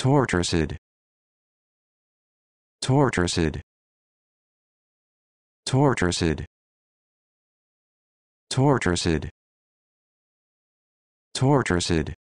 Tortured. Tortured. Tortured. Tortured. Tortured.